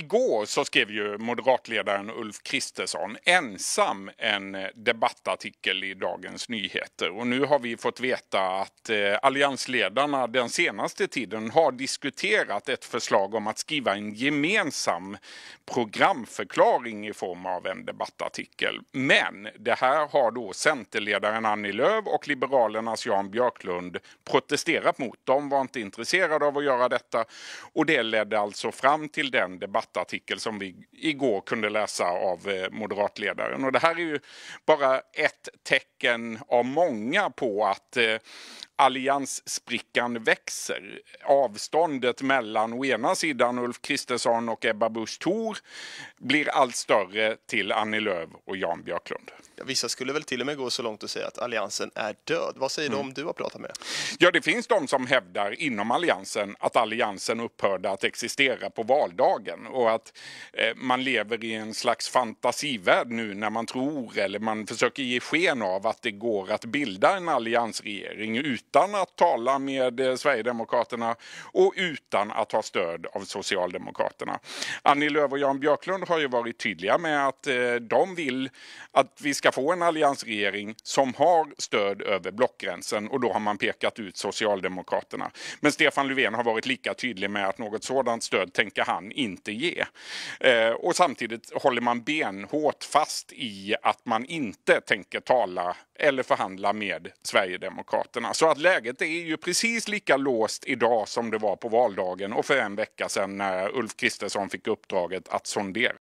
igår så skrev ju moderatledaren Ulf Kristersson ensam en eh, debattartikel i Dagens Nyheter. Och nu har vi fått veta att eh, alliansledarna den senaste tiden har diskuterat ett förslag om att skriva en gemensam programförklaring i form av en debattartikel. Men det här har då Centerledaren Annie Lööf och Liberalernas Jan Björklund protesterat mot. De var inte intresserade av att göra detta och det ledde alltså fram till den debatt debattartikel som vi igår kunde läsa av eh, moderatledaren. Och det här är ju bara ett tecken av många på att eh, Allianssprickan växer. Avståndet mellan å ena sidan Ulf Kristersson och Ebba Busch Thor blir allt större till Annie Lööf och Jan Björklund. vissa skulle väl till och med gå så långt och säga att alliansen är död. Vad säger mm. de du har pratat med? Ja, det finns de som hävdar inom alliansen att alliansen upphörde att existera på valdagen och att eh, man lever i en slags fantasivärld nu när man tror eller man försöker ge sken av att det går att bilda en alliansregering ut utan att tala med eh, Sverigedemokraterna och utan att ha stöd av Socialdemokraterna. Annie Lööf och Jan Björklund har ju varit tydliga med att eh, de vill att vi ska få en alliansregering som har stöd över blockgränsen och då har man pekat ut Socialdemokraterna. Men Stefan Löfven har varit lika tydlig med att något sådant stöd tänker han inte ge. Eh, och samtidigt håller man benhårt fast i att man inte tänker tala eller förhandla med Sverigedemokraterna. Så att läget är ju precis lika låst idag som det var på valdagen och för en vecka sedan när Ulf Kristersson fick uppdraget att sondera.